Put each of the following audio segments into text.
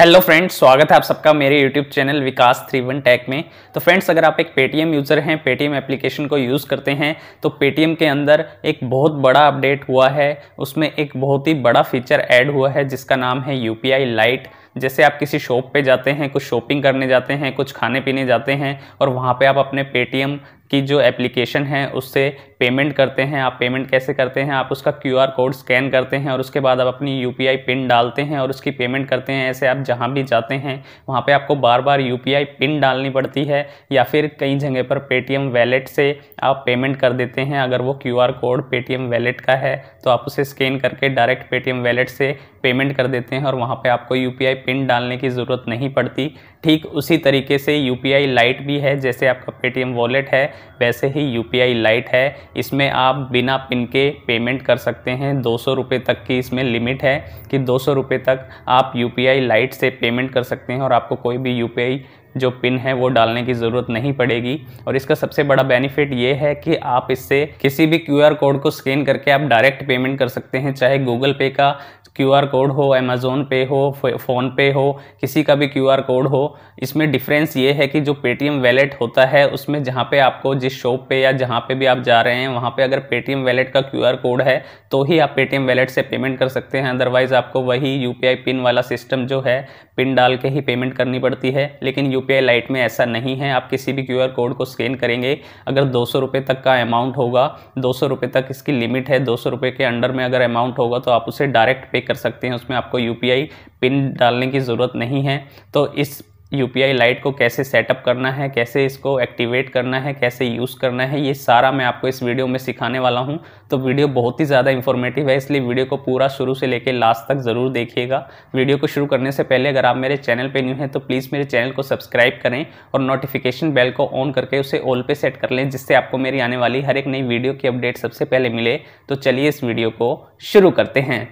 hello friends स्वागत है आप सबका मेरे YouTube channel Vikas three one tech में तो फ्रेंड्स अगर आप एक पेटीएम यूज़र हैं पेटीएम एप्लीकेशन को यूज़ करते हैं तो पेटीएम के अंदर एक बहुत बड़ा अपडेट हुआ है उसमें एक बहुत ही बड़ा फीचर ऐड हुआ है जिसका नाम है यू पी आई लाइट जैसे आप किसी शॉप पे जाते हैं कुछ शॉपिंग करने जाते हैं कुछ खाने पीने जाते हैं और वहाँ पे आप अपने पेटीएम की जो एप्लीकेशन है उससे पेमेंट करते हैं आप पेमेंट कैसे करते हैं आप उसका क्यू आर कोड स्कैन करते हैं और उसके बाद आप अपनी यू पी आई पिन डालते हैं और उसकी पेमेंट करते हैं ऐसे आप जहाँ भी जाते हैं वहाँ पे आपको बार बार यू पी आई पिन डालनी पड़ती है या फिर कई जगह पर पेटीएम वैलेट से आप पेमेंट कर देते हैं अगर वो Q R code Paytm wallet का है तो आप उसे स्कैन करके डायरेक्ट पेटीएम वैलेट से पेमेंट कर देते हैं और वहाँ पर आपको यू पी आई पिन डालने की ज़रूरत नहीं पड़ती ठीक उसी तरीके से यू पी आई लाइट भी है जैसे आपका पेटीएम वॉलेट है वैसे ही यू पी आई लाइट है इसमें आप बिना पिन के पेमेंट कर सकते हैं दो सौ रुपये तक की इसमें लिमिट है कि दो सौ रुपये तक आप यू पी आई लाइट से पेमेंट कर सकते हैं और आपको कोई भी यू पी आई जो पिन है वो डालने की ज़रूरत नहीं पड़ेगी और इसका सबसे बड़ा बेनिफिट ये है कि आप इससे किसी भी क्यू कोड को स्कैन करके आप डायरेक्ट पेमेंट कर सकते हैं चाहे गूगल पे का आर कोड हो अमेज़ोन पे हो फ़ोन पे हो किसी का भी आर कोड हो इसमें डिफरेंस ये है कि जो पेटीएम वैलेट होता है उसमें जहाँ पे आपको जिस शॉप पे या जहाँ पे भी आप जा रहे हैं वहाँ पे अगर पेटीएम वैलेट का आर कोड है तो ही आप पेटीएम वैलेट से पेमेंट कर सकते हैं अदरवाइज़ आपको वही यू पिन वाला सिस्टम जो है पिन डाल के ही पेमेंट करनी पड़ती है लेकिन यू पी लाइट में ऐसा नहीं है आप किसी भी क्यूआर कोड को स्कैन करेंगे अगर दो सौ तक का अमाउंट होगा दो सौ तक इसकी लिमिट है दो सौ के अंडर में अगर अमाउंट होगा तो आप उसे डायरेक्ट पे कर सकते हैं उसमें आपको यू पिन डालने की ज़रूरत नहीं है तो इस यू लाइट को कैसे सेटअप करना है कैसे इसको एक्टिवेट करना है कैसे यूज़ करना है ये सारा मैं आपको इस वीडियो में सिखाने वाला हूँ तो वीडियो बहुत ही ज़्यादा इन्फॉर्मेटिव है इसलिए वीडियो को पूरा शुरू से लेकर लास्ट तक ज़रूर देखिएगा वीडियो को शुरू करने से पहले अगर आप मेरे चैनल पर न्यू हैं तो प्लीज़ मेरे चैनल को सब्सक्राइब करें और नोटिफिकेशन बेल को ऑन करके उसे ऑल पे सेट कर लें जिससे आपको मेरी आने वाली हर एक नई वीडियो की अपडेट सबसे पहले मिले तो चलिए इस वीडियो को शुरू करते हैं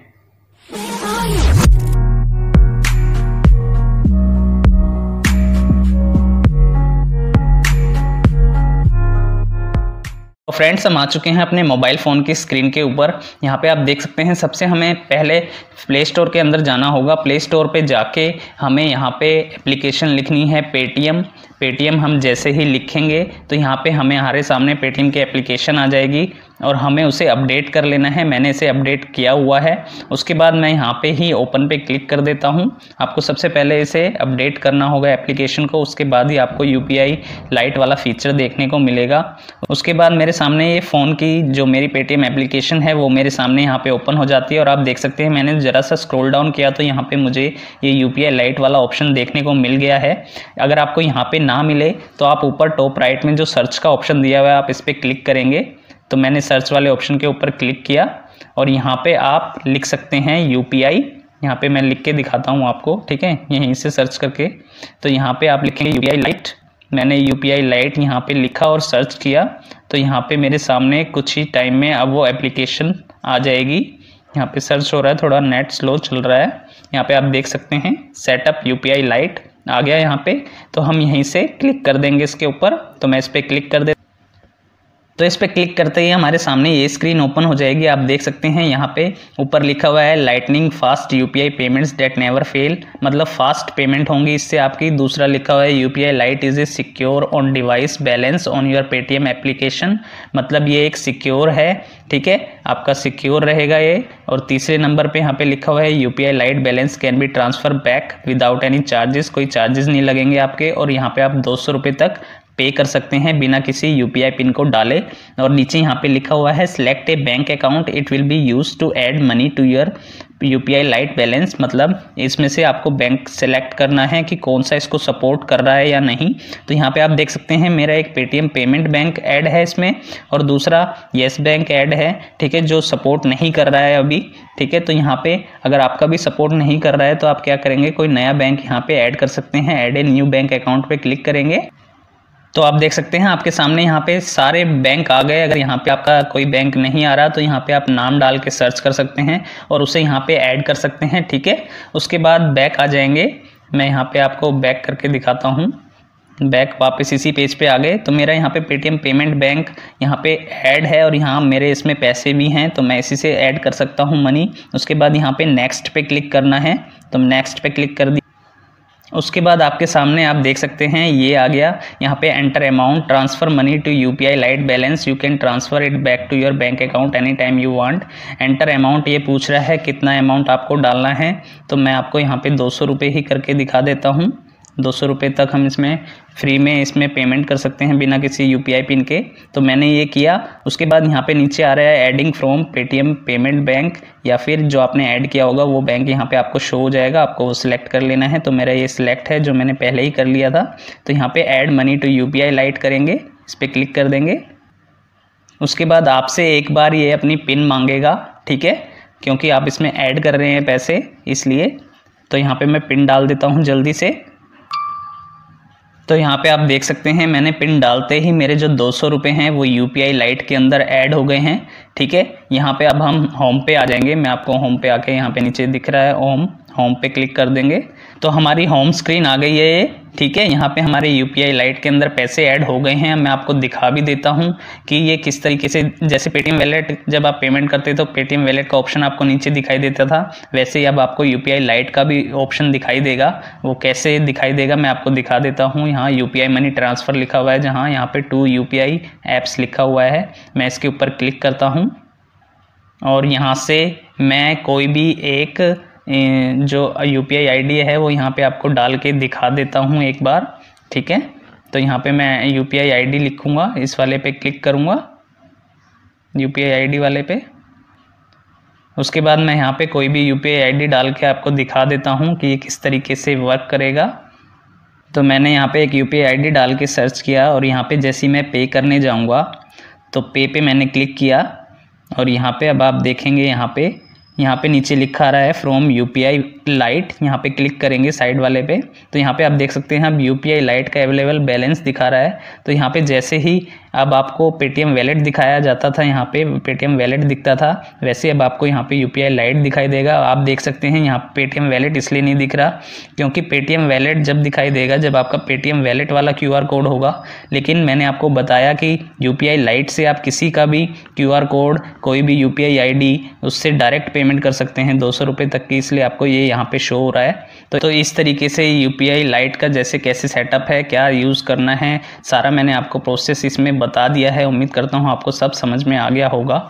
फ्रेंड्स हम आ चुके हैं अपने मोबाइल फ़ोन की स्क्रीन के ऊपर यहाँ पे आप देख सकते हैं सबसे हमें पहले प्ले स्टोर के अंदर जाना होगा प्ले स्टोर पे जाके हमें यहाँ पे एप्लीकेशन लिखनी है पेटीएम पेटीएम हम जैसे ही लिखेंगे तो यहाँ पे हमें हमारे सामने पेटीएम की एप्लीकेशन आ जाएगी और हमें उसे अपडेट कर लेना है मैंने इसे अपडेट किया हुआ है उसके बाद मैं यहाँ पे ही ओपन पे क्लिक कर देता हूँ आपको सबसे पहले इसे अपडेट करना होगा एप्लीकेशन को उसके बाद ही आपको यू लाइट वाला फीचर देखने को मिलेगा उसके बाद मेरे सामने ये फ़ोन की जो मेरी पेटीएम एप्लीकेशन है वो मेरे सामने यहाँ पर ओपन हो जाती है और आप देख सकते हैं मैंने ज़रा सा स्क्रोल डाउन किया तो यहाँ पर मुझे ये यू लाइट वाला ऑप्शन देखने को मिल गया है अगर आपको यहाँ पर ना मिले तो आप ऊपर टॉप राइट में जो सर्च का ऑप्शन दिया हुआ है आप इस पर क्लिक करेंगे तो मैंने सर्च वाले ऑप्शन के ऊपर क्लिक किया और यहाँ पे आप लिख सकते हैं यू पी आई यहाँ पर मैं लिख के दिखाता हूँ आपको ठीक है यहीं से सर्च करके तो यहाँ पे आप लिखेंगे यू पी आई लाइट मैंने यू पी आई लाइट यहाँ पर लिखा और सर्च किया तो यहाँ पे मेरे सामने कुछ ही टाइम में अब वो एप्लीकेशन आ जाएगी यहाँ पे सर्च हो रहा है थोड़ा नेट स्लो चल रहा है यहाँ पे आप देख सकते हैं setup U P I lite आ गया यहाँ पे तो हम यहीं से क्लिक कर देंगे इसके ऊपर तो मैं इस पर क्लिक कर देता तो इस पर क्लिक करते ही हमारे सामने ये स्क्रीन ओपन हो जाएगी आप देख सकते हैं यहाँ पे ऊपर लिखा हुआ है lightning fast UPI payments that never fail मतलब फास्ट पेमेंट होंगी इससे आपकी दूसरा लिखा हुआ है UPI lite is a secure on device balance on your Paytm application मतलब ये एक सिक्योर है ठीक है आपका सिक्योर रहेगा ये और तीसरे नंबर पर यहाँ पर लिखा हुआ है U lite balance can be transfer back without any charges कोई चार्जेस नहीं लगेंगे आपके और यहाँ पर आप दो तक पे कर सकते हैं बिना किसी यू पिन को डाले और नीचे यहाँ पे लिखा हुआ है select a bank account it will be use to add money to your U P I lite balance मतलब इसमें से आपको बैंक सेलेक्ट करना है कि कौन सा इसको सपोर्ट कर रहा है या नहीं तो यहाँ पे आप देख सकते हैं मेरा एक पेटीएम पेमेंट बैंक ऐड है इसमें और दूसरा येस बैंक ऐड है ठीक है जो सपोर्ट नहीं कर रहा है अभी ठीक है तो यहाँ पे अगर आपका भी सपोर्ट नहीं कर रहा है तो आप क्या करेंगे कोई नया बैंक यहाँ पे ऐड कर सकते हैं add a new bank account पे क्लिक करेंगे तो आप देख सकते हैं आपके सामने यहाँ पे सारे बैंक आ गए अगर यहाँ पे आपका कोई बैंक नहीं आ रहा तो यहाँ पे आप नाम डाल के सर्च कर सकते हैं और उसे यहाँ पे ऐड कर सकते हैं ठीक है उसके बाद बैक आ जाएंगे मैं यहाँ पे आपको बैक करके दिखाता हूँ बैक वापस इसी पेज पे आ गए तो मेरा यहाँ पे पेटीएम पेमेंट बैंक यहाँ पे ऐड है और यहाँ मेरे इसमें पैसे भी हैं तो मैं इसी से ऐड कर सकता हूँ मनी उसके बाद यहाँ पे नेक्स्ट पे क्लिक करना है तो नेक्स्ट पे क्लिक कर दी उसके बाद आपके सामने आप देख सकते हैं ये आ गया यहाँ पे enter amount transfer money to U P I lite balance you can transfer it back to your bank account any time you want enter amount ये पूछ रहा है कितना अमाउंट आपको डालना है तो मैं आपको यहाँ पे दो सौ ही करके दिखा देता हूँ दो सौ रुपये तक हम इसमें फ्री में इसमें पेमेंट कर सकते हैं बिना किसी यू पी आई पिन के तो मैंने ये किया उसके बाद यहाँ पे नीचे आ रहा है adding from Paytm payment bank या फिर जो आपने ऐड किया होगा वो बैंक यहाँ पे आपको शो हो जाएगा आपको वो सिलेक्ट कर लेना है तो मेरा ये सिलेक्ट है जो मैंने पहले ही कर लिया था तो यहाँ पर add money to U P I lite करेंगे इस पर क्लिक कर देंगे उसके बाद आपसे एक बार ये अपनी पिन मांगेगा ठीक है क्योंकि आप इसमें ऐड कर रहे हैं पैसे इसलिए तो यहाँ पे मैं पिन डाल देता हूँ जल्दी से तो यहाँ पे आप देख सकते हैं मैंने पिन डालते ही मेरे जो दो सौ रुपये हैं वो यू पी आई लाइट के अंदर ऐड हो गए हैं ठीक है यहाँ पे अब हम होम पे आ जाएंगे मैं आपको होम पे आके यहाँ पे नीचे दिख रहा है होम होम पे क्लिक कर देंगे तो हमारी होम स्क्रीन आ गई है ये ठीक है यहाँ पे हमारे यू पी आई लाइट के अंदर पैसे ऐड हो गए हैं मैं आपको दिखा भी देता हूँ कि ये किस तरीके से जैसे पेटीएम वैलेट जब आप पेमेंट करते तो पेटीएम वैलेट का ऑप्शन आपको नीचे दिखाई देता था वैसे ही अब आपको यू पी आई लाइट का भी ऑप्शन दिखाई देगा वो कैसे दिखाई देगा मैं आपको दिखा देता हूँ यहाँ U P I money transfer लिखा हुआ है जहाँ यहाँ पर to U P I apps लिखा हुआ है मैं इसके ऊपर क्लिक करता हूँ और यहाँ से मैं कोई भी एक जो U P I I D है वो यहाँ पे आपको डाल के दिखा देता हूँ एक बार ठीक है तो यहाँ पे मैं U P I I D लिखूँगा इस वाले पे क्लिक करूँगा U P I I D वाले पे उसके बाद मैं यहाँ पे कोई भी U P I I D डाल के आपको दिखा देता हूँ कि ये किस तरीके से वर्क करेगा तो मैंने यहाँ पे एक U P I I D डाल के सर्च किया और यहाँ पे जैसे मैं पे करने जाऊँगा तो पे पे मैंने क्लिक किया और यहाँ पे अब आप देखेंगे यहाँ पे यहाँ पे नीचे लिखा रहा है फ्रॉम यूपीआई लाइट यहाँ पे क्लिक करेंगे साइड वाले पे तो यहाँ पे आप देख सकते हैं अब यू लाइट का अवेलेबल बैलेंस दिखा रहा है तो यहाँ पे जैसे ही अब आपको पेटीएम वैलेट दिखाया जाता था यहाँ पे पेटीएम वैलेट दिखता था वैसे अब आपको यहाँ पे यू लाइट दिखाई देगा आप देख सकते हैं यहाँ पेटीएम वैलेट इसलिए नहीं दिख रहा क्योंकि पेटीएम वैलेट जब दिखाई देगा जब आपका पेटीएम वैलेट वाला क्यू कोड होगा लेकिन मैंने आपको बताया कि यू लाइट से आप किसी का भी क्यू कोड कोई भी यू पी आई उससे डायरेक्ट पेमेंट कर सकते हैं दो सौ तक की इसलिए आपको ये यहाँ पे शो हो रहा है तो, तो इस तरीके से यू पी लाइट का जैसे कैसे सेटअप है क्या यूज़ करना है सारा मैंने आपको प्रोसेस इसमें बता दिया है उम्मीद करता हूँ आपको सब समझ में आ गया होगा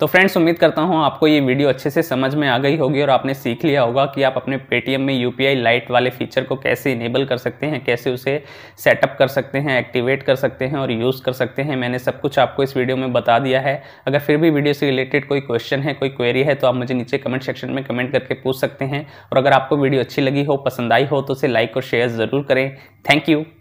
तो फ्रेंड्स उम्मीद करता हूँ आपको ये वीडियो अच्छे से समझ में आ गई होगी और आपने सीख लिया होगा कि आप अपने पेटीएम में यू लाइट वाले फीचर को कैसे इनेबल कर सकते हैं कैसे उसे सेटअप कर सकते हैं एक्टिवेट कर सकते हैं और यूज़ कर सकते हैं मैंने सब कुछ आपको इस वीडियो में बता दिया है अगर फिर भी वीडियो से रिलेटेड कोई क्वेश्चन है कोई क्वेरी है तो आप मुझे नीचे कमेंट सेक्शन में कमेंट करके पूछ सकते हैं और अगर आपको वीडियो अच्छी लगी हो पसंद आई हो तो उसे लाइक और शेयर ज़रूर करें थैंक यू